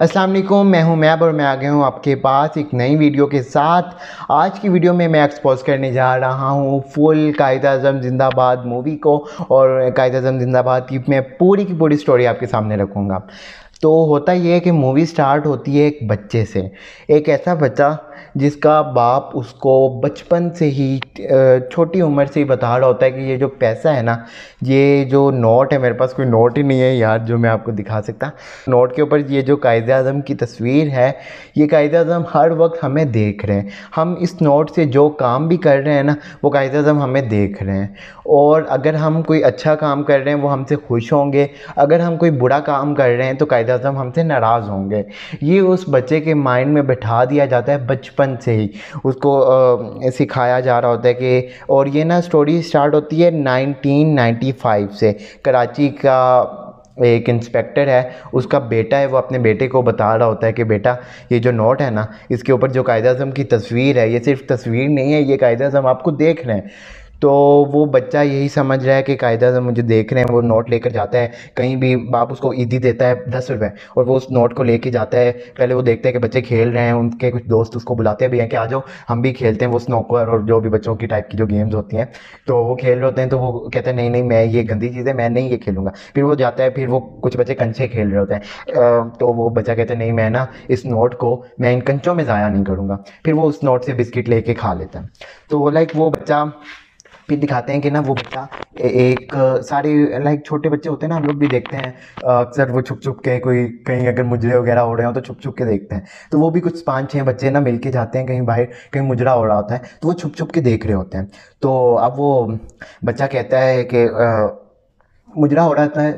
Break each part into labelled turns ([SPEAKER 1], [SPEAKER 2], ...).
[SPEAKER 1] अस्सलाम वालेकुम मैं हूं मैब और मैं आ गया हूं आपके पास एक नई वीडियो के साथ आज की वीडियो में मैं एक्सपोज करने जा रहा हूं फुल कायद अजम जिंदाबाद मूवी को और कायद अजम जिंदाबाद की मैं पूरी की पूरी स्टोरी आपके सामने रखूँगा तो होता यह है कि मूवी स्टार्ट होती है एक बच्चे से एक ऐसा बच्चा जिसका बाप उसको बचपन से ही छोटी उम्र से ही बता रहा होता है कि ये जो पैसा है ना ये जो नोट है मेरे पास कोई नोट ही नहीं है यार जो मैं आपको दिखा सकता नोट के ऊपर ये जो कायद अजम की तस्वीर है ये कायद अजम हर वक्त हमें देख रहे हैं हम इस नोट से जो काम भी कर रहे हैं ना वो कायद अजम हमें देख रहे हैं और अगर हम कोई अच्छा काम कर रहे हैं वो हमसे खुश होंगे अगर हम कोई बुरा काम कर रहे हैं तो कायद अजम हमसे नाराज़ होंगे ये उस बच्चे के माइंड में बैठा दिया जाता है बच बचपन से ही उसको सिखाया जा रहा होता है कि और ये ना स्टोरी स्टार्ट होती है 1995 से कराची का एक इंस्पेक्टर है उसका बेटा है वो अपने बेटे को बता रहा होता है कि बेटा ये जो नोट है ना इसके ऊपर जो कायद अजम की तस्वीर है ये सिर्फ तस्वीर नहीं है ये कायद अजम आपको देख रहे हैं तो वो बच्चा यही समझ रहा है कि कायदा से मुझे देख रहे हैं वो नोट लेकर जाता है कहीं भी बाप उसको ईदी देता है दस रुपये और वो उस नोट को लेके जाता है पहले वो देखते हैं कि बच्चे खेल रहे हैं उनके कुछ दोस्त उसको बुलाते भी हैं कि आ जाओ हम भी खेलते हैं वो स्नोकर और जो भी बच्चों की टाइप की जो गेम्स होती हैं तो वो खेल रहे होते हैं तो वो कहते हैं नहीं नहीं मैं ये गंदी चीज़ है मैं नहीं ये खेलूँगा फिर वो जाता है फिर वो कुछ बच्चे कंचे खेल रहे होते हैं तो वो बच्चा कहते हैं नहीं मैं ना इस नोट को मैं इन कंचों में ज़ाया नहीं करूँगा फिर वो उस नोट से बिस्किट लेके खा लेता है तो लाइक वो बच्चा फिर दिखाते हैं कि ना वो बच्चा एक सारे लाइक छोटे बच्चे होते हैं ना हम लोग भी देखते हैं अक्सर वो छुप छुप के कोई कहीं अगर मुजरे वगैरह हो रहे हो तो छुप छुप के देखते हैं तो वो भी कुछ पाँच छः बच्चे ना मिल के जाते हैं कहीं बाहर कहीं मुजरा हो रहा होता है तो वो छुप छुप के देख रहे होते हैं तो अब वो बच्चा कहता है कि मुजरा हो रहा है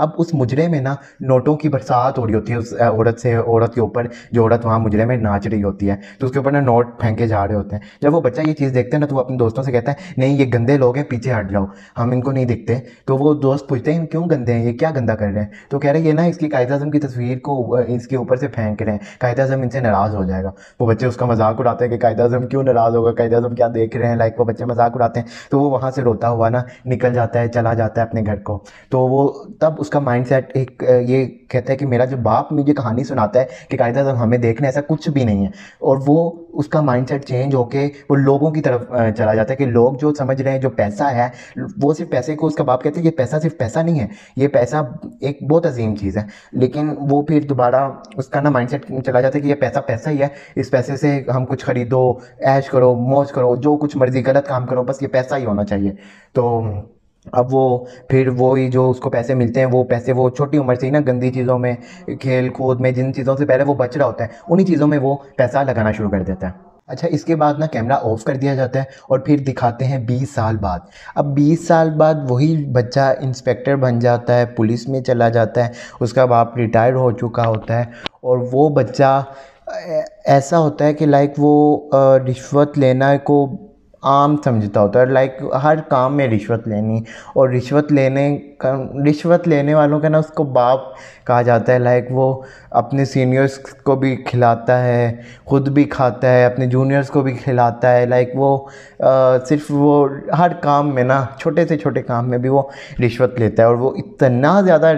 [SPEAKER 1] अब उस मुजरे में ना नोटों की बरसात हो रही होती है उस औरत से औरत के ऊपर जो औरत वहाँ मुजरे में नाच रही होती है तो उसके ऊपर ना नोट फेंके जा रहे होते हैं जब वो बच्चा ये चीज़ देखते हैं ना तो वो अपने दोस्तों से कहता है नहीं ये गंदे लोग हैं पीछे हट जाओ हम इनको नहीं दिखते तो वो दोस्त पूछते हैं क्यों गंदे हैं ये क्या गंदा कर रहे हैं तो कह रहे ये ना इसकी कायद अजम की तस्वीर को इसके ऊपर से फेंक रहे हैं कायद अजम इनसे नाराज़ हो जाएगा वो बच्चे उसका मजाक उड़ाते हैं कि कायद अजम क्यों नाराज़ होगा कायद अजम क्या देख रहे हैं लाइक वो बच्चे मजाक उड़ाते हैं तो वो वहाँ से रोता हुआ ना निकल जाता है चला जाता है अपने घर को तो वो तब उस उसका माइंडसेट एक ये कहता है कि मेरा जो बाप मुझे कहानी सुनाता है कि कायदा साहब हमें देखने ऐसा कुछ भी नहीं है और वो उसका माइंडसेट चेंज होके वो लोगों की तरफ चला जाता है कि लोग जो समझ रहे हैं जो पैसा है वो सिर्फ पैसे को उसका बाप कहते हैं ये पैसा सिर्फ पैसा नहीं है ये पैसा एक बहुत अजीम चीज़ है लेकिन वो फिर दोबारा उसका ना माइंड चला जाता है कि ये पैसा पैसा ही है इस पैसे से हम कुछ खरीदो ऐश करो मौज करो जो कुछ मर्जी गलत काम करो बस ये पैसा ही होना चाहिए तो अब वो फिर वो ही जो उसको पैसे मिलते हैं वो पैसे वो छोटी उम्र से ही ना गंदी चीज़ों में खेल कूद में जिन चीज़ों से पहले वो बच रहा होता है उन्हीं चीज़ों में वो पैसा लगाना शुरू कर देता है अच्छा इसके बाद ना कैमरा ऑफ कर दिया जाता है और फिर दिखाते हैं 20 साल बाद अब 20 साल बाद वही बच्चा इंस्पेक्टर बन जाता है पुलिस में चला जाता है उसका बाप रिटायर हो चुका होता है और वो बच्चा ऐसा होता है कि लाइक वो रिश्वत लेना को आम समझता होता है लाइक हर काम में रिश्वत लेनी और रिश्वत लेने रिश्वत लेने वालों का ना उसको बाप कहा जाता है लाइक वो अपने सीनियर्स को भी खिलाता है ख़ुद भी खाता है अपने जूनियर्स को भी खिलाता है लाइक वो आ, सिर्फ वो हर काम में ना छोटे से छोटे काम में भी वो रिश्वत लेता है और वो इतना ज़्यादा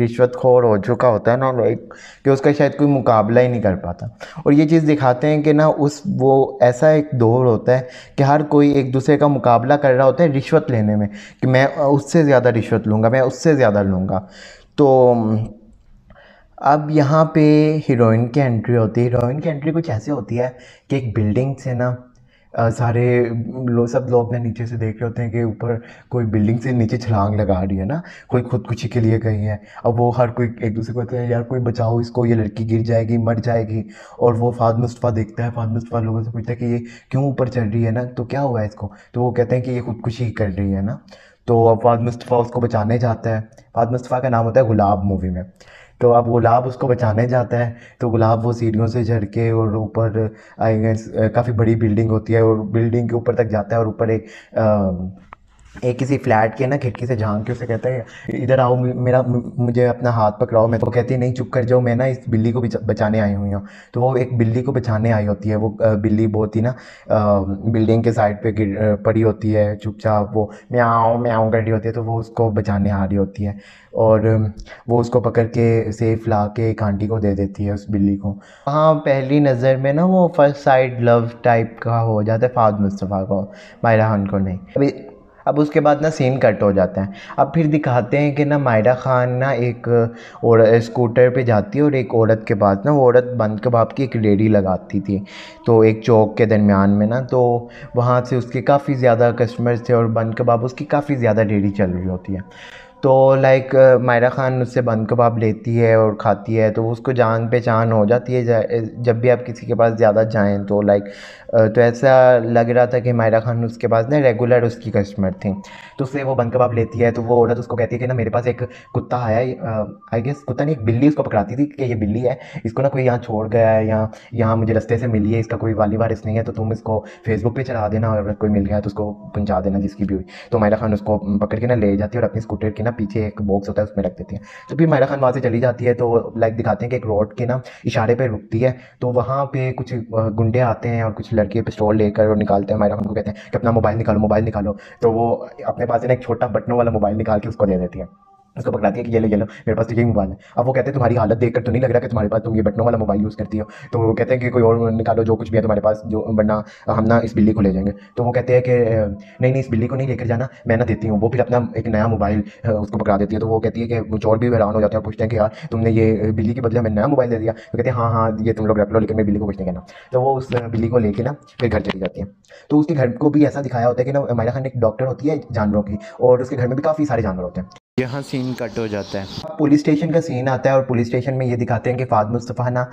[SPEAKER 1] रिश्वत खोर हो चुका होता है ना लाइक कि उसका शायद कोई मुकाबला ही नहीं कर पाता और ये चीज़ दिखाते हैं कि ना उस वो ऐसा एक दौर होता है कि हर कोई एक दूसरे का मुकाबला कर रहा होता है रिश्वत लेने में कि मैं उससे ज़्यादा रिश्वत मेहनत लूँगा मैं उससे ज़्यादा लूँगा तो अब यहाँ पे हीरोइन की एंट्री होती है हीरोइन की एंट्री कुछ ऐसे होती है कि एक बिल्डिंग से ना सारे लो सब लोग ना नीचे से देख रहे होते हैं कि ऊपर कोई बिल्डिंग से नीचे छलांग लगा रही है ना कोई खुदकुशी के लिए गई है अब वो हर कोई एक दूसरे को कहते हैं यार कोई बचाओ इसको ये लड़की गिर जाएगी मर जाएगी और वो फाद मुस्तफ़ा देखता है फाद मुस्तफ़ा लोगों से पूछता है कि ये क्यों ऊपर चढ़ रही है ना तो क्या हुआ है इसको तो वो कहते हैं कि ये खुदकुशी कर रही है ना तो अब फाद मुस्तफ़ा उसको बचाने जाता है फाद मुस्तफ़ा का नाम होता है गुलाब मूवी में तो अब गुलाब उसको बचाने जाता है तो गुलाब वो सीढ़ियों से झड़ के और ऊपर आई काफ़ी बड़ी बिल्डिंग होती है और बिल्डिंग के ऊपर तक जाता है और ऊपर एक आ, एक किसी फ्लैट के ना खिड़की से झांक के उसे कहते हैं इधर आओ मेरा मुझे अपना हाथ पकड़ाओ मैं तो कहती है नहीं चुप कर जाओ मैं ना इस बिल्ली को बचाने आई हुई हूँ तो वो एक बिल्ली को बचाने आई होती है वो बिल्ली बहुत ही ना बिल्डिंग के साइड पे पड़ी होती है चुपचाप वो मैं आओ मैं कर रही होती है तो वो उसको बचाने आ रही होती है और वो उसको पकड़ के सेफ ला के एक आंटी को दे देती है उस बिल्ली को हाँ पहली नज़र में ना वो फर्स्ट साइड लव टाइप का हो जाता है फाद मुस्तफ़ा को मायरा खान को नहीं अभी अब उसके बाद ना सीन कट हो जाता है अब फिर दिखाते हैं कि ना मायरा ख़ान ना एक और स्कूटर पे जाती है और एक औरत के पास ना वो औरत बंद कबाब की एक रेडी लगाती थी तो एक चौक के दरमियान में ना तो वहाँ से उसके काफ़ी ज़्यादा कस्टमर्स थे और बंद कबाब उसकी काफ़ी ज़्यादा रेडी चल रही होती है तो लाइक मायरा ख़ान उससे बंद कबाब लेती है और खाती है तो उसको जान पहचान हो जाती है जब भी आप किसी के पास ज़्यादा जाएँ तो लाइक तो ऐसा लग रहा था कि मायरा खान उसके पास ना रेगुलर उसकी कस्टमर थी तो उससे वो बन कबाब लेती है तो वो औरत उसको कहती है कि ना मेरे पास एक कुत्ता आया आई गेस कुत्ता नहीं एक बिल्ली उसको पकड़ाती थी कि ये बिल्ली है इसको ना कोई यहाँ छोड़ गया है या यहाँ मुझे रस्ते से मिली है इसका कोई वाली वारिस नहीं है तो तुम इसको फेसबुक पर चला देना और कोई मिल गया तो उसको पहुँचा देना जिसकी भी हुई तो मायरा खान उसको पकड़ के ना ले जाती है और अपनी स्कूटर के ना पीछे एक बॉक्स होता है उसमें रख देती है तो फिर मायरा खान वहाँ से चली जाती है तो लाइक दिखाते हैं कि एक रोड के ना इशारे पर रुकती है तो वहाँ पर कुछ गुंडे आते हैं और कुछ लड़की पिस्टॉल पिस्टोल लेकर और निकालते हैं मायरा उनको कहते हैं कि अपना मोबाइल निकालो मोबाइल निकालो तो वो अपने पास एक छोटा बटनों वाला मोबाइल निकाल के उसको दे देती है उसको पकड़ाती है कि ये ले ये लो मेरे पास तो यही मोबाइल है अब वो कहते हैं तुम्हारी हालत देखकर तो नहीं लग रहा कि तुम्हारे पास तुम ये बटनों वाला मोबाइल यूज़ करती हो तो वो कहते हैं कि कोई और निकालो जो कुछ भी है तुम्हारे पास जो वरना हम ना इस बिल्ली को ले जाएंगे तो वो कहते हैं कि नहीं नहीं इस बिल्ली को नहीं लेकर जाना मैं ना देती हूँ वो फिर अपना एक नया मोबाइल उसको पकड़ा देती है तो वो कहती है कि कुछ और भी हैरान हो जाते हैं पूछते हैं कि यार तुमने ये बिल्ली के बदले हमें नया मोबाइल दे दिया तो कहते हैं हाँ हाँ ये तुम लोग रख लो लेकिन मैं बिल्ली को कुछ नहीं कहना तो वो उस बिल्ली को लेकर ना फिर घर चली जाती है तो उसके घर को भी ऐसा दिखाया होता है कि ना मायरा खान एक डॉक्टर होती है जानवरों की और उसके घर में भी काफ़ी सारे जानवर होते हैं यहाँ सीन कट हो जाता है पुलिस स्टेशन का सीन आता है और पुलिस स्टेशन में ये दिखाते हैं कि फाद मुस्तफ़ा ना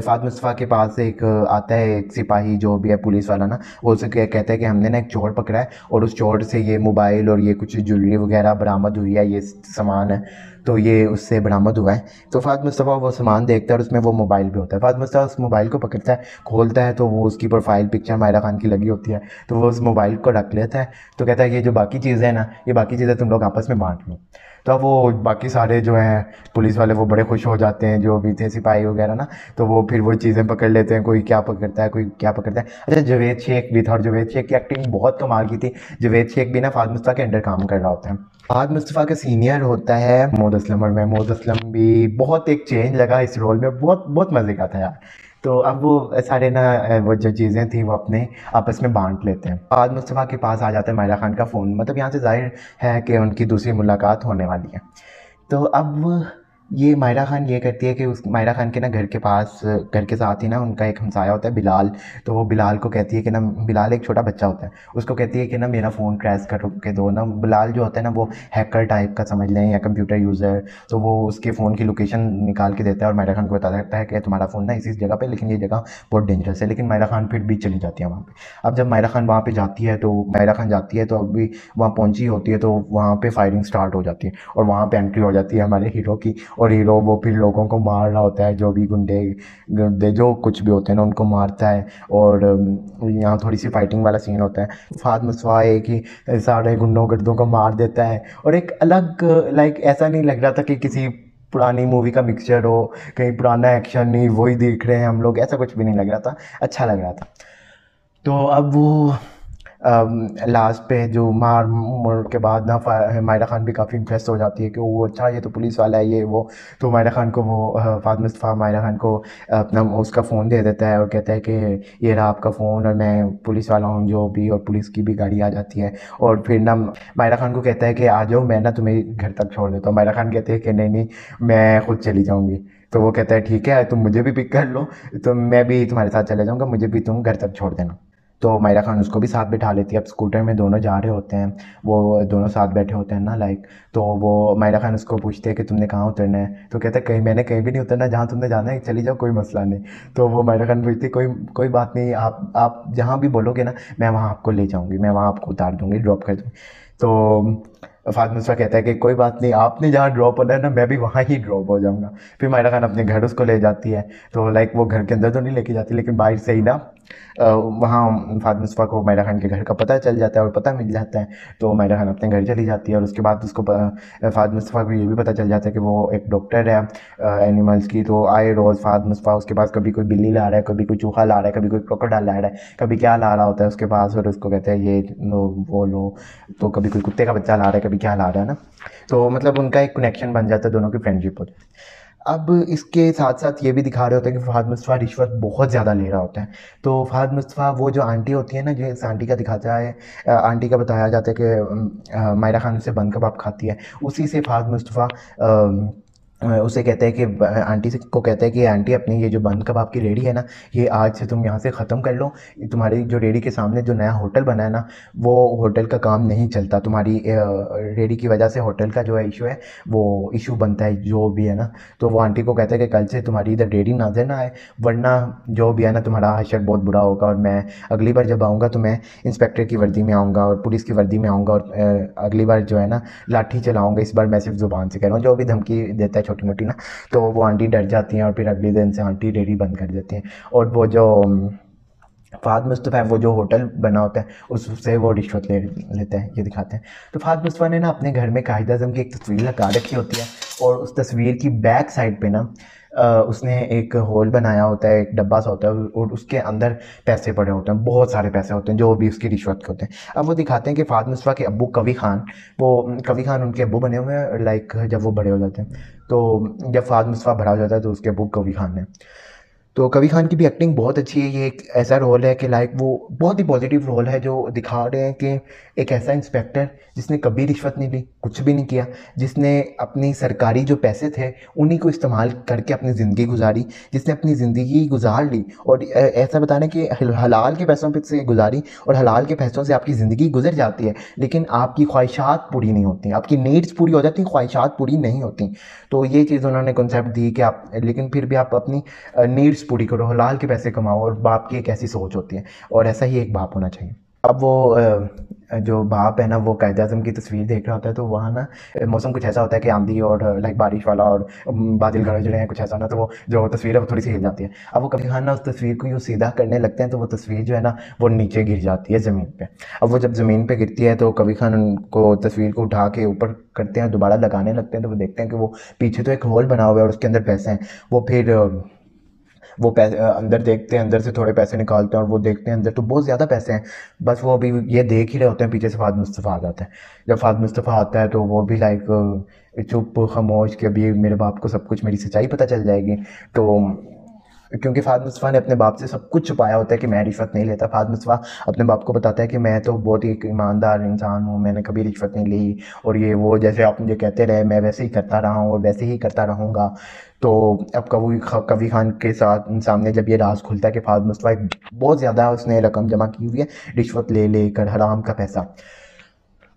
[SPEAKER 1] फाद मुस्तफ़ा के पास एक आता है एक सिपाही जो भी है पुलिस वाला ना वो उसे कहता है कि हमने ना एक चोर पकड़ा है और उस चोर से ये मोबाइल और ये कुछ ज्वेलरी वगैरह बरामद हुई है ये सामान है तो ये उससे बरामद हुआ है तो फात मुस्तफ़ा वो सामान देखता है और उसमें वो मोबाइल भी होता है फाद मुस्तफ़ा उस मोबाइल को पकड़ता है खोलता है तो वो उसकी प्रोफाइल पिक्चर मायरा खान की लगी होती है तो वो उस मोबाइल को रख लेता है तो कहता है ये जो बाकी चीज़ें हैं ना ये बाकी चीज़ें तुम लोग आपस में बांट लो तो अब वो बाकी सारे जो हैं पुलिस वाले वो बड़े खुश हो जाते हैं जो भी थे सिपाही वगैरह ना तो वो फिर वो चीज़ें पकड़ लेते हैं कोई क्या पकड़ता है कोई क्या पकड़ता है अच्छा जवेद शेख भी था और जवेद शेख की एक्टिंग बहुत कमाल की थी जवेद शेख भी ना फाद मुस्तफ़ा के अंडर काम कर रहा होता है फाद मुस्तफ़ा का सीनियर होता है मोद असलम और महमूद असलम भी बहुत एक चेंज लगा इस रोल में बहुत बहुत मज़े का था यार तो अब वो सारे ना वो जो चीज़ें थी वो अपने आपस में बांट लेते हैं बाद मुस्तफ़ा के पास आ जाता है महिला खान का फ़ोन मतलब यहाँ से जाहिर है कि उनकी दूसरी मुलाकात होने वाली है तो अब ये मायरा ख़ान ये करती है कि उस मायरा ख़ान के ना घर के पास घर के साथ ही ना उनका एक हमसाया होता है बिलाल तो वो बिलाल को कहती है कि ना बिलाल एक छोटा बच्चा होता है उसको कहती है कि ना मेरा फ़ोन ट्रेस कर के दो ना बिलाल जो होता है ना वो हैकर टाइप का समझ लें या कंप्यूटर यूज़र तो वो उसके फ़ोन की लोकेशन निकाल के देता है और मायरा ख़ान को बता देता है कि तुम्हारा फ़ोन ना इसी जगह पर लेकिन ये जगह बहुत डेंजरस है लेकिन मायरा ख़ान फिर भी चली जाती है वहाँ पर अब जब मायरा ख़ान वहाँ पर जाती है तो मायरा ख़ान जाती है तो अभी वहाँ पहुँची होती है तो वहाँ पर फायरिंग स्टार्ट हो जाती है और वहाँ पर एंट्री हो जाती है हमारे हीरो की और हीरो वो फिर लोगों को मार रहा होता है जो भी गुंडे गुंडे जो कुछ भी होते हैं ना उनको मारता है और यहाँ थोड़ी सी फाइटिंग वाला सीन होता है फाद मसवा एक ही सारे गुंडों गर्दों को मार देता है और एक अलग लाइक ऐसा नहीं लग रहा था कि किसी पुरानी मूवी का मिक्सचर हो कहीं पुराना एक्शन नहीं वही देख रहे हैं हम लोग ऐसा कुछ भी नहीं लग रहा था अच्छा लग रहा था तो अब वो लास्ट पे जो मार मुर के बाद ना मायरा ख़ान भी काफ़ी इंप्रेस हो जाती है कि वो अच्छा ये तो पुलिस वाला है ये वो तो मायरा ख़ान को वो फातम मुस्तफ़ा मायरा ख़ान को अपना उसका फ़ोन दे देता है और कहता है कि ये रहा आपका फ़ोन और मैं पुलिस वाला हूँ जो भी और पुलिस की भी गाड़ी आ जाती है और फिर ना मायरा ख़ान को कहता है कि आ जाओ मैं ना तुम्हें घर तक छोड़ देता हूँ मायरा ख़ान कहते हैं कि नहीं नहीं मैं खुद चली जाऊँगी तो वो कहता है ठीक है तुम मुझे भी पिक कर लो तो मैं भी तुम्हारे साथ चले जाऊँगा मुझे भी तुम घर तक छोड़ देना तो मायरा खान उसको भी साथ बैठा लेती है अब स्कूटर में दोनों जा रहे होते हैं वो दोनों साथ बैठे होते हैं ना लाइक तो वो मायरा खान उसको पूछते हैं कि तुमने कहाँ उतरना है तो कहता है कहीं मैंने कहीं भी नहीं उतरना जहाँ तुमने जाना है चली जाओ कोई मसला नहीं तो वो मायरा खान पूछती कोई कोई बात नहीं आप आप जहाँ भी बोलोगे ना मैं वहाँ आपको ले जाऊँगी मैं वहाँ आपको उतार दूँगी ड्रॉप कर दूँगी तो फातमा उसका कहता है कि कोई बात नहीं आपने जहाँ ड्रॉप होना है ना मैं भी वहाँ ही ड्रॉप हो जाऊँगा फिर मायरा खान अपने घर उसको ले जाती है तो लाइक वो घर के अंदर तो नहीं लेके जाती लेकिन बाहर से ही ना वहाँ फातिमा को मायरा खान के घर का पता चल जाता है और पता मिल जाता है तो मायरा खान अपने घर चली जाती है और उसके बाद उसको फाद मुस्तफ़ा को ये भी पता चल जाता है कि वो एक डॉक्टर है एनिमल्स की तो आए रोज़ फाद मुस्तफ़ा उसके पास कभी कोई बिल्ली ला रहा है कभी कोई चूहा ला रहा है कभी कोई क्रोकोडाइल ला रहा है कभी क्या ला रहा होता है उसके पास और उसको कहते हैं ये लो वो लो तो कभी कोई कुत्ते का बच्चा ला रहा है कभी क्या ला रहा है ना तो मतलब उनका एक कनेक्शन बन जाता है दोनों की फ्रेंडशिप हो जाती है अब इसके साथ साथ ये भी दिखा रहे होते हैं कि फहद मुस्तफ़ा रिश्वत बहुत ज़्यादा ले रहा होता है तो फहद मुस्तफ़ा वो जो आंटी होती है ना जिस आंटी का दिखाता है आंटी का बताया जाता है कि मायरा खान से बंद कबाब खाती है उसी से फहद मुस्तफ़ा उसे कहते हैं कि आंटी से को कहते हैं कि आंटी अपनी ये जो बंद कबाब की रेडी है ना ये आज से तुम यहाँ से ख़त्म कर लो तुम्हारी जो रेडी के सामने जो नया होटल बना है ना वो होटल का काम नहीं चलता तुम्हारी रेडी की वजह से होटल का जो है इशू है वो इशू बनता है जो भी है ना तो वो आंटी को कहते हैं कि कल से तुम्हारी इधर रेडी नाजर ना आए वरना जो भी है ना तुम्हारा हशर बहुत बुरा होगा और मैं अगली बार जब आऊँगा तो मैं इंस्पेक्टर की वर्दी में आऊँगा और पुलिस की वर्दी में आऊँगा और अगली बार जो है ना लाठी चलाऊँगा इस बार मैं सिर्फ ज़ुबान से कह रहा हूँ जो भी धमकी देता है छोटी मोटी ना तो वो आंटी डर जाती हैं और फिर अगले दिन से आंटी डेरी बंद कर देती हैं और वो जो फाद मुस्तफ़ा वो जो होटल बना होता है उससे वो रिश्वत ले लेते हैं ये दिखाते हैं तो फाद मुस्तफ़ा ने ना अपने घर में कायदाजम की एक तस्वीर लगा रखी होती है और उस तस्वीर की बैक साइड पे ना उसने एक होल बनाया होता है एक डब्बा सा होता है और उसके अंदर पैसे पड़े होते हैं बहुत सारे पैसे होते हैं जो भी उसकी रिश्वत के होते हैं अब वो दिखाते हैं कि फाद मुस्तफ़ा के अबू कवि खान वो कवि खान उनके अबू बने हुए हैं लाइक जब वो बड़े हो जाते हैं तो जब फाद मुस्तफ़ा बड़ा हो जाता है तो उसके अबू कवि खान है तो कवि खान की भी एक्टिंग बहुत अच्छी है ये एक ऐसा रोल है कि लाइक वो बहुत ही पॉजिटिव रोल है जो दिखा रहे हैं कि एक ऐसा इंस्पेक्टर जिसने कभी रिश्वत नहीं ली कुछ भी नहीं किया जिसने अपनी सरकारी जो पैसे थे उन्हीं को इस्तेमाल करके अपनी ज़िंदगी गुजारी जिसने अपनी ज़िंदगी गुजार ली और ऐसा बताना कि हलाल के पैसों पर से गुजारी और हलाल के पैसों से आपकी ज़िंदगी गुजर जाती है लेकिन आपकी ख्वाहिशात पूरी नहीं होती आपकी नीड्स पूरी हो जाती ख्वाहिशात पूरी नहीं होती तो ये चीज़ उन्होंने कंसेप्ट दी कि आप लेकिन फिर भी आप अपनी नीड्स पूरी करो हलाल के पैसे कमाओ और बाप की एक ऐसी सोच होती है और ऐसा ही एक बाप होना चाहिए अब वो जो बाप है ना वो कैद अजम की तस्वीर देख रहा होता है तो वहाँ ना मौसम कुछ ऐसा होता है कि आंधी और लाइक बारिश वाला और बादल गरज रहे हैं कुछ ऐसा ना तो वो जो तस्वीर है वो थोड़ी सी हिल जाती है अब वो कभी खान हाँ, ना उस तस्वीर को यूँ सीधा करने लगते हैं तो वो तस्वीर जो है ना वो नीचे गिर जाती है ज़मीन पर अब वो जब ज़मीन पर गिरती है तो कभी खान हाँ, उनको तस्वीर को उठा के ऊपर करते हैं दोबारा लगाने लगते हैं तो वो देखते हैं कि वो पीछे तो एक होल बना हुआ है और उसके अंदर पैसे हैं वो फिर वो पैसे अंदर देखते हैं अंदर से थोड़े पैसे निकालते हैं और वो देखते हैं अंदर तो बहुत ज़्यादा पैसे हैं बस वो अभी ये देख ही रहे होते हैं पीछे से फाद मुस्तफ़ा आ जाता है जब फाद मुस्तफ़ा आता है तो वो भी लाइक चुप खामोश कि अभी मेरे बाप को सब कुछ मेरी सच्चाई पता चल जाएगी तो क्योंकि फाद मुस्तफ़ा ने अपने बाप से सब कुछ छुपाया होता है कि मैं रिश्वत नहीं लेता फाद मुस्तफ़ा अपने बाप को बताता है कि मैं तो बहुत ही एक ईमानदार इंसान हूँ मैंने कभी रिश्वत नहीं ली और ये वो जैसे आप मुझे कहते रहे मैं वैसे ही करता रहा हूँ और वैसे ही करता रहूँगा तो अब कभी कभी खान के साथ सामने जब ये राज खुलता है कि फाद मुस्तफ़ा बहुत ज़्यादा उसने रकम जमा की हुई है रिश्वत ले लेकर हराम का पैसा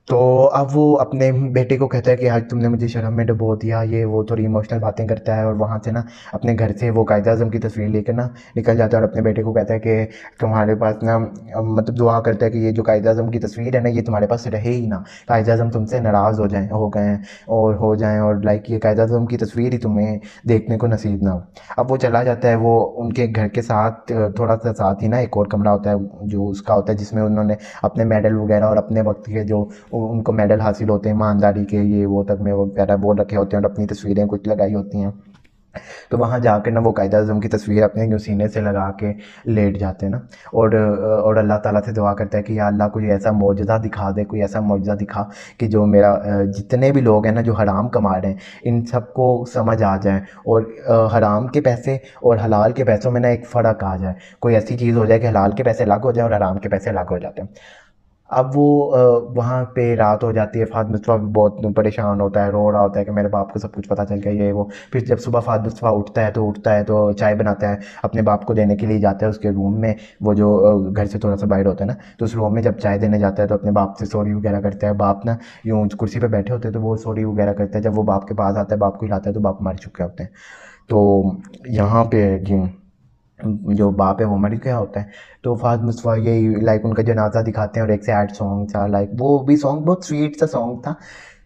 [SPEAKER 1] तो अब वो अपने बेटे को कहता है कि आज तुमने मुझे शर्म में डुबो दिया ये वो थोड़ी इमोशनल बातें करता है और वहाँ से ना अपने घर से वो कायदा अजम की तस्वीर लेकर ना निकल जाता है और अपने बेटे को कहता है कि तुम्हारे पास ना मतलब दुआ करता है कि ये जो कायदा अजम की तस्वीर है ना ये तुम्हारे पास रहे ही ना कायद अजम तुमसे नाराज़ हो जाए हो गए और हो जाएँ और लाइक ये कायदा अजम की तस्वीर ही तुम्हें देखने को नसीब ना हो अब वो चला जाता है वो उनके घर के साथ थोड़ा सा साथ ही ना एक और कमरा होता है जो उसका होता है जिसमें उन्होंने अपने मेडल वगैरह और अपने वक्त के जो उनको मेडल हासिल होते हैं ईमानदारी के ये वो तक में वो वगैरह बोल रखे होते हैं और अपनी तस्वीरें कुछ लगाई होती हैं तो वहाँ जाकर ना वो कायद अजम की तस्वीर अपने जो सीने से लगा के लेट जाते हैं ना और और अल्लाह ताला से दुआ करता है कि या अल्लाह कोई ऐसा मौजदा दिखा दे कोई ऐसा मौजदा दिखा कि जो मेरा जितने भी लोग हैं ना जो हराम कमा रहे हैं इन सबको समझ आ जाए और हराम के पैसे और हलाल के पैसों में ना एक फ़र्क आ जाए कोई ऐसी चीज़ हो जाए कि हलाल के पैसे अलग हो जाए और हराम के पैसे अलग हो जाते हैं अब वो वहाँ पे रात हो जाती है फाद मुस्तफ़ा बहुत परेशान होता है रो रहा होता है कि मेरे बाप को सब कुछ पता चल गया ये वो फिर जब सुबह फाद मुस्तफ़ा उठता है तो उठता है तो चाय बनाता है अपने बाप को देने के लिए जाता है उसके रूम में वो जो घर से थोड़ा सा बाहर होता है ना तो उस रूम में जब चाय देने जाता है तो अपने बाप से सॉरी वगैरह करता है बाप ना यूँ कुर्सी पर बैठे होते हैं तो वो सॉरी वगैरह करता है जब वो बाप के पास आता है बाप को हिलाता है तो बाप मर चुके होते हैं तो यहाँ पे जो बाप है वो मर गया होता है तो फाज मुस्तफ़ा यही लाइक उनका जनाजा दिखाते हैं और एक सैड सॉन्ग था लाइक वो भी सॉन्ग बहुत स्वीट सा सॉन्ग था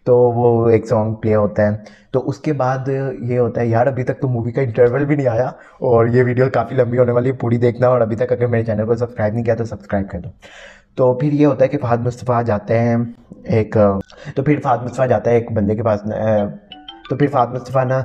[SPEAKER 1] तो वो एक सॉन्ग प्ले होता है तो उसके बाद ये होता है यार अभी तक तो मूवी का इंटरवल भी नहीं आया और ये वीडियो काफ़ी लंबी होने वाली है पूरी देखना और अभी तक अगर मेरे चैनल को सब्सक्राइब नहीं किया तो सब्सक्राइब कर दो तो फिर ये होता है कि फ़ाद मुस्तफ़ा जाते हैं एक तो फिर फ़ाद मुस्तफ़ा जाता है एक बंदे के पास तो फिर फात मुस्तफ़ा ना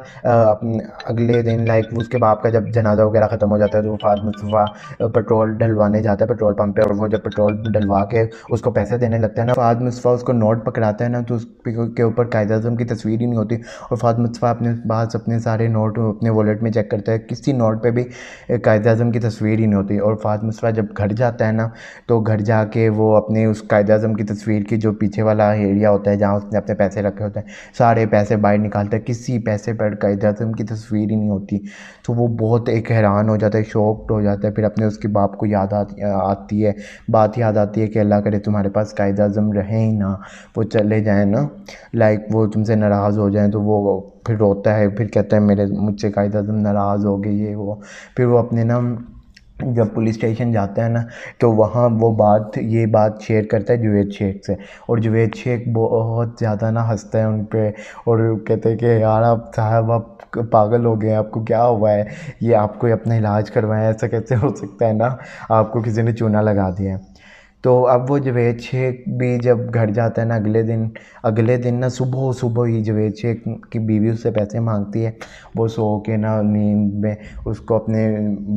[SPEAKER 1] अगले दिन लाइक उसके बाप का जब जनाजा वगैरह ख़त्म हो जाता है तो फात मुस्तफ़ा पेट्रोल डलवाने जाता है पेट्रोल पंप पे और वो जब पेट्रोल डलवा के उसको पैसे देने लगता है ना फात मुस्तफ़ा उसको नोट पकड़ाता है ना तो उसके ऊपर कायद अजम की तस्वीर ही नहीं होती और फात मुस्तफ़ा अपने पास अपने सारे नोट अपने वॉलेट में चेक करता है किसी नोट पर भी कायद अजम की तस्वीर ही नहीं होती और फात मुस्तफ़ा जब घर जाता है ना तो घर के वो अपने उस कायद अजम की तस्वीर की जो पीछे वाला एरिया होता है जहाँ उसने अपने पैसे रखे होते हैं सारे पैसे बाहर निकाल है किसी पैसे पर से की तस्वीर ही नहीं होती तो वो बहुत एक हैरान हो जाता है शॉक्ड हो जाता है फिर अपने उसके बाप को याद आती आती है बात याद आती है कि अल्लाह करे तुम्हारे पास कायद अजम रहे ही ना वो चले जाएँ ना लाइक वो तुमसे नाराज़ हो जाएँ तो वो फिर रोता है फिर कहता है मेरे मुझसे कायद अजम नाराज़ हो गए ये वो फिर वो अपने ना जब पुलिस स्टेशन जाता है ना तो वहाँ वो बात ये बात शेयर करता है जुवेद शेख से और जुवेद शेख बहुत ज़्यादा ना हंसता है उन पर और कहते हैं कि यार आप साहब आप पागल हो गए आपको क्या हुआ है ये आपको अपना इलाज करवाया ऐसा कैसे हो सकता है ना आपको किसी ने चूना लगा दिया है तो अब वो जवेद शेख भी जब घर जाता है ना अगले दिन अगले दिन ना सुबह सुबह ही जवेद शेख की बीवी उससे पैसे मांगती है वो सो के ना नींद में उसको अपने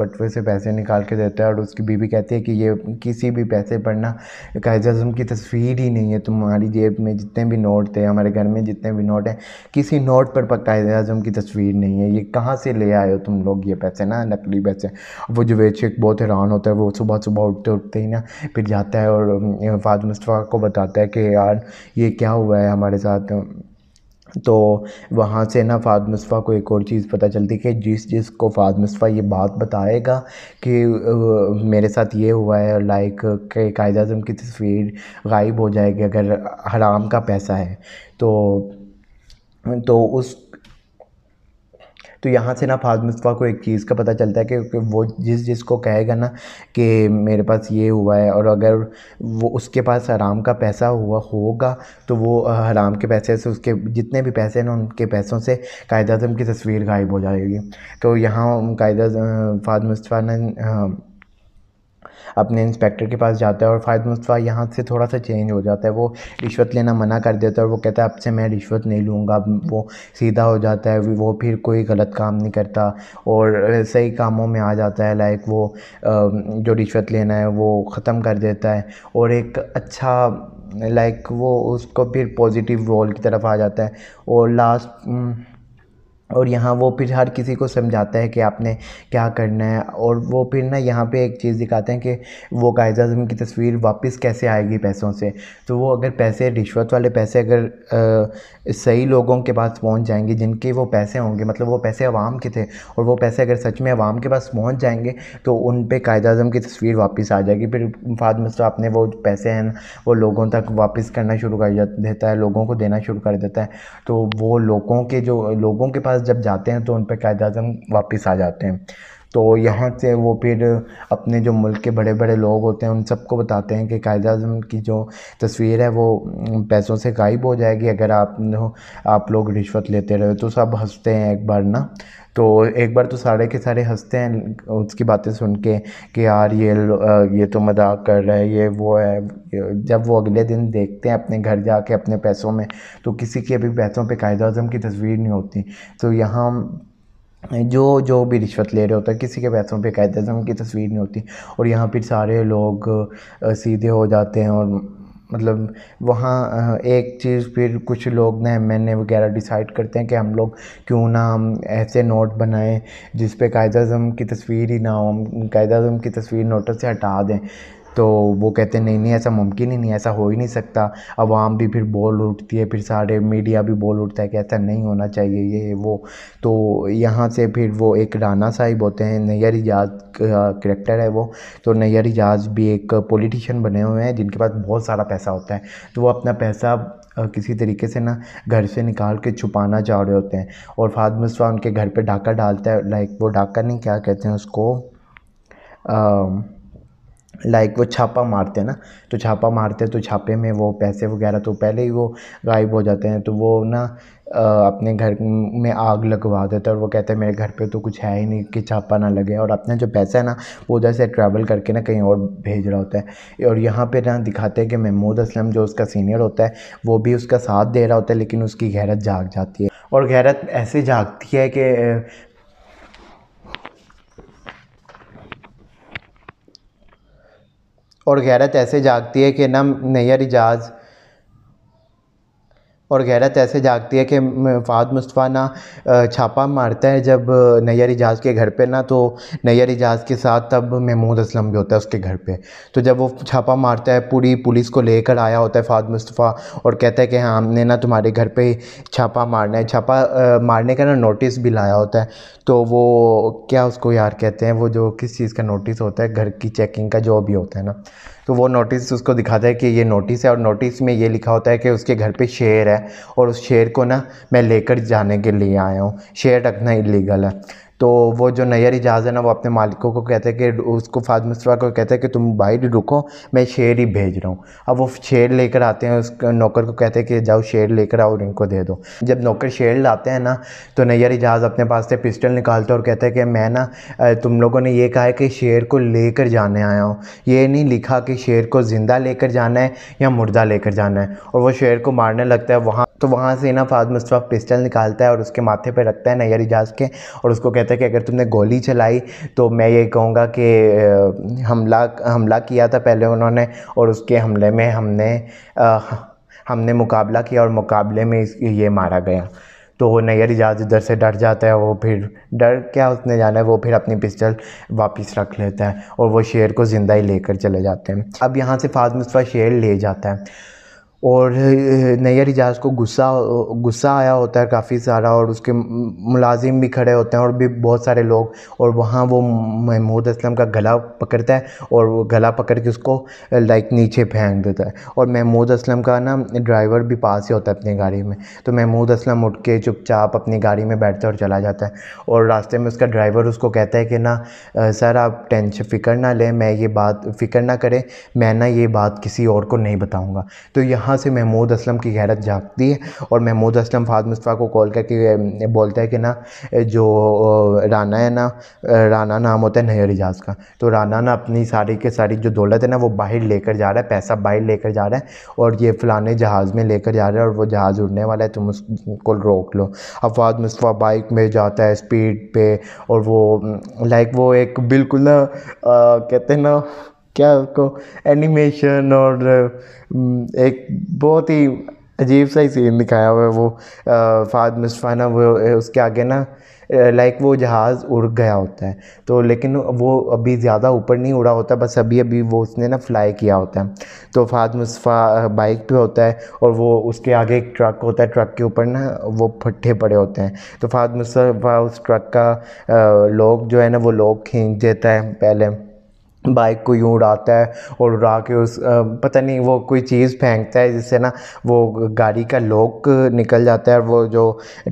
[SPEAKER 1] बटवे से पैसे निकाल के देता है और उसकी बीवी कहती है कि ये किसी भी पैसे पर ना कायद अजम की तस्वीर ही नहीं है तुम्हारी जेब में जितने भी नोट थे हमारे घर में जितने भी नोट हैं किसी नोट पर कायद अजम की तस्वीर नहीं है ये कहाँ से ले आए हो तुम लोग ये पैसे ना नकली पैसे वो जवेद शेख बहुत हैरान होता है वो सुबह सुबह उठते उठते ही ना फिर जाता है है और फाद मुस्तफ़ा को बताता है कि यार ये क्या हुआ है हमारे साथ तो वहाँ से ना फाद मुस्तफ़ा को एक और चीज़ पता चलती कि जिस जिस को फाद मुस्तफ़ा ये बात बताएगा कि मेरे साथ ये हुआ है लाइक के कायद अजम की तस्वीर गायब हो जाएगी अगर हराम का पैसा है तो तो उस तो यहाँ से ना फाजमुस्तफ़ा को एक चीज़ का पता चलता है कि वो जिस जिसको कहेगा ना कि मेरे पास ये हुआ है और अगर वो उसके पास हराम का पैसा हुआ होगा तो वो हराम के पैसे से उसके जितने भी पैसे हैं ना उनके पैसों से कायद अजम की तस्वीर गायब हो जाएगी तो यहाँ कायद फाज मुस्तफ़ा ने अपने इंस्पेक्टर के पास जाता है और फ़ायद मुस्तफ़ा यहाँ से थोड़ा सा चेंज हो जाता है वो रिश्वत लेना मना कर देता है और वो कहता है अब से मैं रिश्वत नहीं लूँगा वो सीधा हो जाता है वो फिर कोई गलत काम नहीं करता और सही कामों में आ जाता है लाइक वो जो रिश्वत लेना है वो ख़त्म कर देता है और एक अच्छा लाइक वो उसको फिर पॉजिटिव रोल की तरफ आ जाता है और लास्ट और यहाँ वो फिर हर किसी को समझाता है कि आपने क्या करना है और वो फिर ना यहाँ पे एक चीज़ दिखाते हैं कि वो कायद अजम की तस्वीर वापस कैसे आएगी पैसों से तो वो अगर पैसे रिश्वत वाले पैसे अगर आ, सही लोगों के पास पहुँच जाएंगे जिनके वो पैसे होंगे मतलब वो पैसे आवाम के थे और वो पैसे अगर सच में आवाम के पास पहुँच जाएंगे तो उन पर कायद अजम की तस्वीर वापस आ जाएगी फिर फाद मुश्ताफ आपने वो पैसे हैं वो लोगों तक वापस करना शुरू कर देता है लोगों को देना शुरू कर देता है तो वो लोगों के जो लोगों के पास पास जब जाते हैं तो उन पर कायद अजम वापस आ जाते हैं तो यहाँ से वो फिर अपने जो मुल्क के बड़े बड़े लोग होते हैं उन सबको बताते हैं कि कायद अजम की जो तस्वीर है वो पैसों से गायब हो जाएगी अगर आप आप लोग रिश्वत लेते रहे तो सब हंसते हैं एक बार ना तो एक बार तो सारे के सारे हंसते हैं उसकी बातें सुन के कि यार ये ये तो मजाक कर रहा है ये वो है जब वो अगले दिन देखते हैं अपने घर जाके अपने पैसों में तो किसी के अभी पैसों पे कायदा अजम की तस्वीर नहीं होती तो यहाँ जो जो भी रिश्वत ले रहे होता है किसी के पैसों पे कायद अजम की तस्वीर नहीं होती और यहाँ पर सारे लोग सीधे हो जाते हैं और मतलब वहाँ एक चीज़ फिर कुछ लोग ना एम एन ए वगैरह डिसाइड करते हैं कि हम लोग क्यों ना हम ऐसे नोट बनाएं जिस पे कायद अज़म की तस्वीर ही ना हो हम कायदाजम अज़म की तस्वीर नोटों से हटा दें तो वो कहते हैं नहीं नहीं ऐसा मुमकिन ही नहीं ऐसा हो ही नहीं सकता अवाम भी फिर बोल उठती है फिर सारे मीडिया भी बोल उठता है कि ऐसा नहीं होना चाहिए ये वो तो यहाँ से फिर वो एक राना साहिब होते हैं नैयर इजाज करेक्टर है वो तो नैयर इजाज भी एक पोलिटिशन बने हुए हैं जिनके पास बहुत सारा पैसा होता है तो वो अपना पैसा किसी तरीके से ना घर से निकाल के छुपाना चाह रहे होते हैं और फाद मुस्वा उनके घर पर डाका डालता है लाइक वो डाका नहीं क्या कहते हैं उसको आ, लाइक वो छापा मारते हैं ना तो छापा मारते हैं तो छापे में वो पैसे वगैरह तो पहले ही वो गायब हो जाते हैं तो वो ना अपने घर में आग लगवा देते हैं और वो कहते हैं मेरे घर पे तो कुछ है ही नहीं कि छापा ना लगे और अपना जो पैसा है ना वो उधर से ट्रैवल करके ना कहीं और भेज रहा होता है और यहाँ पर ना दिखाते हैं कि महमूद असलम जो उसका सीनियर होता है वो भी उसका साथ दे रहा होता है लेकिन उसकी गैरत जाग जाती है और गैरत ऐसे जागती है कि और गैरत ऐसे जागती है कि नम नैयर इजाज़ और गैरत ऐसे जागती है कि फाद मुस्तफ़ा ना छापा मारता है जब नैर एजाज के घर पे ना तो नैर एजाज के साथ तब महमूद असलम भी होता है उसके घर पे तो जब वो छापा मारता है पूरी पुलिस को लेकर आया होता है फाद मुस्तफ़ा और कहता है कि हाँ हमने ना तुम्हारे घर पे छापा मारना है छापा आ, मारने का ना नोटिस भी लाया होता है तो वो क्या उसको यार कहते हैं वो जो किस चीज़ का नोटिस होता है घर की चेकिंग का जो भी होता है ना तो वो नोटिस उसको दिखाता है कि ये नोटिस है और नोटिस में ये लिखा होता है कि उसके घर पे शेर है और उस शेर को ना मैं लेकर जाने के लिए आया हूँ शेर रखना इलीगल है तो वो जो नैयर जहाज़ है ना वो अपने मालिकों को कहते हैं कि उसको फाज मिसरा को कहते हैं कि तुम भाई रुको मैं शेर ही भेज रहा हूँ अब वो शेर लेकर आते हैं उस नौकर को कहते हैं कि जाओ शेर लेकर आओ और इनको दे दो जब नौकर शेर लाते हैं ना तो नैयर जहाज़ अपने पास से पिस्टल निकालते और कहते हैं कि मैं ना तुम लोगों ने ये कहा है कि शेर को लेकर जाने आया हूँ ये नहीं लिखा कि शेर को ज़िंदा लेकर जाना है या मुर्दा लेकर जाना है और वो शेर को मारने लगता है वहाँ तो वहाँ से ना फाद मुस्तफ़ा पिस्टल निकालता है और उसके माथे पर रखता है नैर इजाज़ के और उसको कहता है कि अगर तुमने गोली चलाई तो मैं ये कहूँगा कि हमला हमला किया था पहले उन्होंने और उसके हमले में हमने आ, हमने मुकाबला किया और मुकाबले में ये मारा गया तो वो नैर इजाज़ इधर से डर जाता है वो फिर डर क्या उसने जाना है वो फिर अपनी पिस्टल वापस रख लेता है और वो शेर को ज़िंदा ही लेकर चले जाते हैं अब यहाँ से फाद मुस्तफ़ा शेर ले जाता है और नैयर एजाज को गुस्सा गुस्सा आया होता है काफ़ी सारा और उसके मुलाजिम भी खड़े होते हैं और भी बहुत सारे लोग और वहाँ वो महमूद असलम का गला पकड़ता है और वो गला पकड़ के उसको लाइक नीचे फेंक देता है और महमूद असलम का ना ड्राइवर भी पास ही होता है अपनी गाड़ी में तो महमूद असलम उठ के चुपचाप अपनी गाड़ी में बैठता है और चला जाता है और रास्ते में उसका ड्राइवर उसको कहता है कि ना सर आप टेंशन फ़िक्र ना लें मैं ये बात फ़िक्र ना करें मैं ना ये बात किसी और को नहीं बताऊँगा तो यहाँ यहाँ से महमूद असलम की गैरत जागती है और महमूद असलम फाद मुस्तफ़ा को कॉल करके बोलता है कि ना जो राना है ना राना नाम होता है नहर एजाज का तो राना ना अपनी सारी के सारी जो दौलत है ना वो बाहर लेकर जा रहा है पैसा बाहर लेकर जा रहा है और ये फ़लाने जहाज़ में लेकर जा रहा है और वो जहाज़ उड़ने वाला है तुम उसको रोक लो अब फाद मुस्तफ़ा बाइक में जाता है स्पीड पर और वो लाइक वो एक बिल्कुल ना कहते हैं ना क्या उसको एनिमेशन और एक बहुत ही अजीब सा ही सीन दिखाया हुआ है वो फाद मिसफाना वो उसके आगे ना लाइक वो जहाज़ उड़ गया होता है तो लेकिन वो अभी ज़्यादा ऊपर नहीं उड़ा होता बस अभी अभी वो उसने ना फ्लाई किया होता है तो फाद मुस्फ़ा बाइक पे होता है और वो उसके आगे एक ट्रक होता है ट्रक के ऊपर ना वो फट्ठे पड़े होते हैं तो फाद मुस्फा उस ट्रक का लोग जो है ना वो लोग खींच देता है पहले बाइक को यूँ उड़ाता है और उड़ा के उस पता नहीं वो कोई चीज़ फेंकता है जिससे ना वो गाड़ी का लॉक निकल जाता है वो जो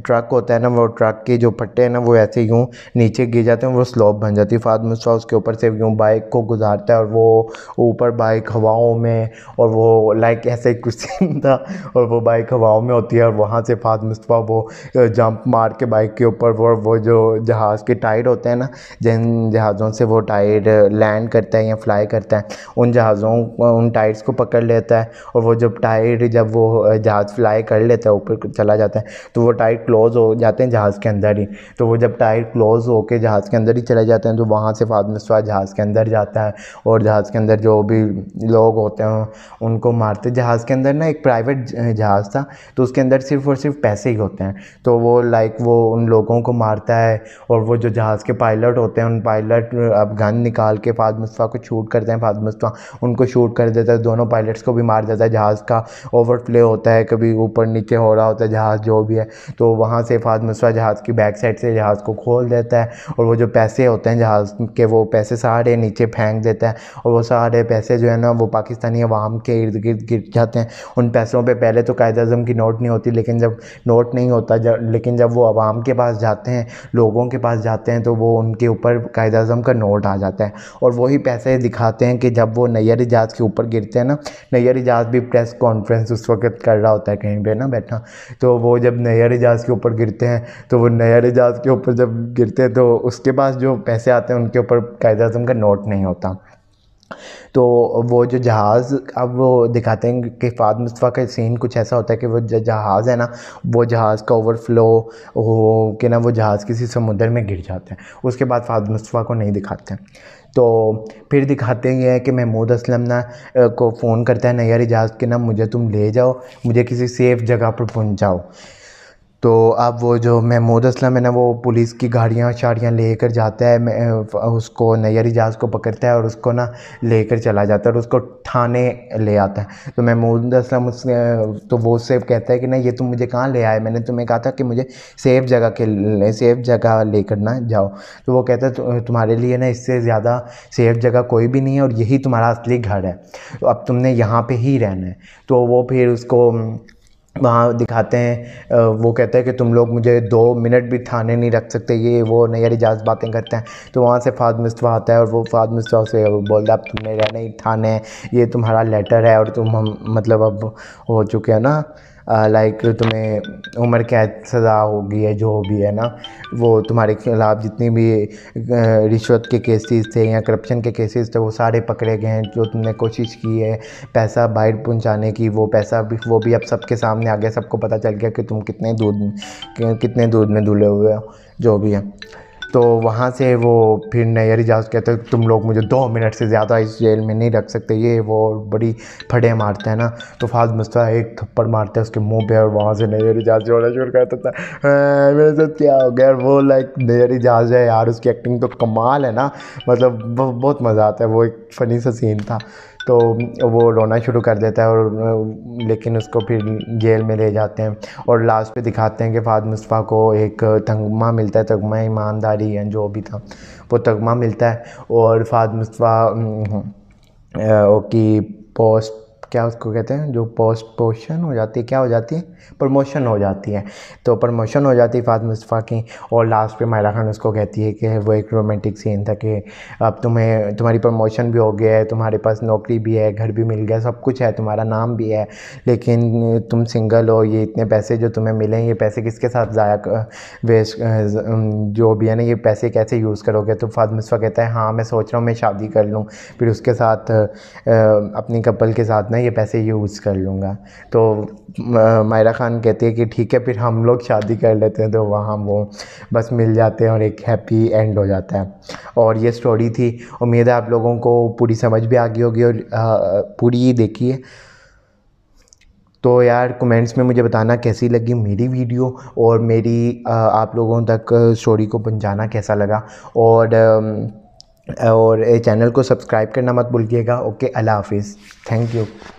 [SPEAKER 1] ट्रक होता है ना वो ट्रक के जो पट्टे हैं ना वो ऐसे यूँ नीचे गिर जाते हैं वो स्लोप बन जाती है फाद मुस्ता उसके ऊपर से यूँ बाइक को गुजारता है और वो ऊपर बाइक हवाओं में और वो लाइक ऐसे कुछ था और वो बाइक हवाओं में होती है और वहाँ से फाद मुस्तफ़ा वो जंप मार के बाइक के ऊपर वो वो जो जहाज़ के टायर होते हैं ना जिन जहाज़ों से वो टायर लैंड करता है या फ्लाई करता है उन जहाज़ों उन टायर्स को पकड़ लेता है और वो जब टायर जब वो जहाज़ फ्लाई कर लेता है ऊपर चला जाता है तो वो टायर क्लोज़ हो जाते हैं जहाज़ के अंदर ही तो वो जब टायर क्लोज़ होकर जहाज़ के अंदर ही चले जाते हैं तो वहाँ से फादम स्वाद जहाज़ के अंदर जाता है और जहाज़ के अंदर जो भी लोग होते हैं उनको मारते जहाज़ के अंदर ना एक प्राइवेट जहाज़ था तो उसके अंदर सिर्फ और सिर्फ पैसे ही होते हैं तो वो लाइक वो उन लोगों को मारता है और वो जो जहाज़ के पायलट होते हैं उन पायलट अब गन निकाल के फादम मुस्तफ़ा को शूट करते हैं फाद मुस्तफ़ा उनको शूट कर देता है दोनों पायलट्स को भी मार देता है जहाज़ का ओवरफ्लो होता है कभी ऊपर नीचे हो रहा होता है जहाज़ जो भी है तो वहाँ से फाद मुस्तफ़ा जहाज़ की बैक साइड से जहाज़ को खोल देता है और वो जो पैसे होते हैं जहाज़ के वो पैसे सारे नीचे फेंक देता है और वो सारे पैसे जो है ना वो पाकिस्तानी अवाम के इर्द गिर्द गिर जाते हैं उन पैसों पर पहले तो कायद अजम की नोट नहीं होती लेकिन जब नोट नहीं होता जब लेकिन जब वो आवाम के पास जाते हैं लोगों के पास जाते हैं तो वो उनके ऊपर कायद अजम का नोट आ जाता है और वही भी पैसे दिखाते हैं कि जब वो नैयर जहाज़ के ऊपर गिरते हैं ना नैयर जहाज़ भी प्रेस कॉन्फ्रेंस उस वक्त कर रहा होता है कहीं पर ना बैठा तो वो जब नैयर जहाज़ के ऊपर गिरते हैं तो वो नैयर जहाज़ के ऊपर जब गिरते हैं तो उसके पास जो पैसे आते हैं उनके ऊपर कायदा अजम का नोट नहीं होता तो वो जो जहाज़ अब वो दिखाते हैं कि फाद मुस्तफ़ा का सीन कुछ ऐसा होता है कि वो जो जहाज़ है ना वो जहाज़ का ओवरफ्लो हो कि ना वो जहाज़ किसी समुद्र में गिर जाते हैं उसके बाद फाद मुस्तफ़ा को नहीं दिखाते हैं तो फिर दिखाते ये हैं कि महमूद असलम ना को फ़ोन करता है नैर एजाज के ना मुझे तुम ले जाओ मुझे किसी सेफ़ जगह पर पहुँचाओ तो अब वो जो महमूद असलम है ना वो पुलिस की गाड़ियाँ शाड़ियाँ लेकर जाता है उसको नैर एजाज को पकड़ता है और उसको ना लेकर चला जाता है और उसको थाने ले आता है तो महमूद असलम उस तो वो उससे कहता है कि ना ये तुम मुझे कहाँ ले आए मैंने तुम्हें कहा था कि मुझे सेफ़ जगह के सेफ़ जगह लेकर ना जाओ तो वो कहता है तुम्हारे लिए ना इससे ज़्यादा सेफ़ जगह कोई भी नहीं है और यही तुम्हारा असली घर है तो अब तुमने यहाँ पर ही रहना है तो वो फिर उसको वहाँ दिखाते हैं वो कहते हैं कि तुम लोग मुझे दो मिनट भी थाने नहीं रख सकते ये वो यार इजाज़ बातें करते हैं तो वहाँ से फाद मिस्तवा आता है और वो फाद मिस्तवा से बोलता है अब तुमने मेरा ही थाने ये तुम्हारा लेटर है और तुम हम मतलब अब हो चुके हैं ना लाइक तुम्हें उम्र कैद सज़ा होगी है जो भी है ना वो तुम्हारे खिलाफ़ जितनी भी रिश्वत के केसेस थे या करप्शन के केसेस थे वो सारे पकड़े गए हैं जो तुमने कोशिश की है पैसा बाहर पहुंचाने की वो पैसा भी वो भी अब सबके सामने आ गया सबको पता चल गया कि तुम कितने दूध कितने दूध में धुले हुए हो जो भी है तो वहाँ से वो फिर नैर इजाज़ कहते हैं तुम लोग मुझे दो मिनट से ज़्यादा इस जेल में नहीं रख सकते ये वो बड़ी फटे मारते हैं ना तो फाज मुस्ता एक थप्पड़ मारते हैं उसके मुंह पे और वहाँ से नैर इजाज़ जोड़ा जोड़ कर देता है हाँ, मेरे साथ क्या हो गया वो लाइक नैर इजाज़ है यार उसकी एक्टिंग तो कमाल है ना मतलब बहुत मज़ा आता है वो एक फ़नी सा सीन था तो वो रोना शुरू कर देता है और लेकिन उसको फिर जेल में ले जाते हैं और लास्ट पे दिखाते हैं कि फाद मुस्तफ़ा को एक तगमा मिलता है तगमा ईमानदारी या जो भी था वो तगमा मिलता है और फाद मुस्तफ़ा की पोस्ट क्या उसको कहते हैं जो पोस्ट पोशन हो जाती है क्या हो जाती है प्रमोशन हो जाती है तो प्रमोशन हो जाती है फाज मुस्तफ़ा की और लास्ट पे मायरा खान उसको कहती है कि वो एक रोमांटिक सीन था कि अब तुम्हें तुम्हारी प्रमोशन भी हो गया है तुम्हारे पास नौकरी भी है घर भी मिल गया सब कुछ है तुम्हारा नाम भी है लेकिन तुम सिंगल हो ये इतने पैसे जो तुम्हें मिले ये पैसे किसके साथ ज़ाया वेस्ट जो भी है ना ये पैसे कैसे यूज़ करोगे तो फाज मुस्तफ़ा कहता है हाँ मैं सोच रहा हूँ मैं शादी कर लूँ फिर उसके साथ अपनी कपल के साथ ना ये पैसे यूज़ कर लूँगा तो मायरा सायरा खान कहती है कि ठीक है फिर हम लोग शादी कर लेते हैं तो वहाँ वो बस मिल जाते हैं और एक हैप्पी एंड हो जाता है और ये स्टोरी थी उम्मीद है आप लोगों को पूरी समझ भी आ गई होगी और आ, पूरी ही देखी है तो यार कमेंट्स में मुझे बताना कैसी लगी मेरी वीडियो और मेरी आ, आप लोगों तक स्टोरी को पहुँचाना कैसा लगा और आ, और चैनल को सब्सक्राइब करना मत भूलिएगा ओके अल्लाह हाफिज़ थैंक यू